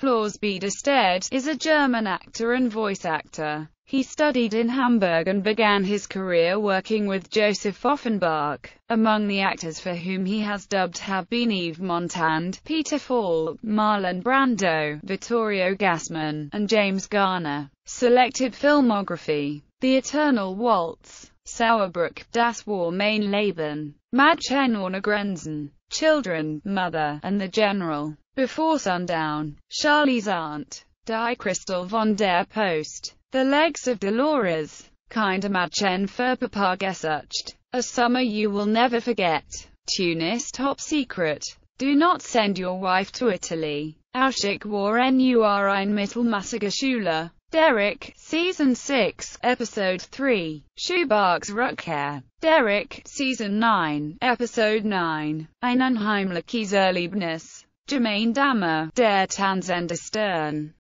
Klaus Biederstedt, is a German actor and voice actor. He studied in Hamburg and began his career working with Joseph Offenbach. Among the actors for whom he has dubbed have been Yves Montand, Peter Falk, Marlon Brando, Vittorio Gassman, and James Garner. Selected filmography The Eternal Waltz, Sauerbruck, Das War Main Leben, Mädchen ohne Grenzen, Children, Mother, and The General. Before sundown, Charlie's aunt, Di Crystal von der Post, the legs of Dolores, kind Madchen für Papa gesucht, a summer you will never forget, Tunis top secret, do not send your wife to Italy, Auschwitz war nur ein Mittelmassiger Derek, Season 6, Episode 3, Schubert's Ruckhair, Derek, Season 9, Episode 9, Ein unheimliches Erlebnis. Jermaine Dammer, Dare Townsend Astern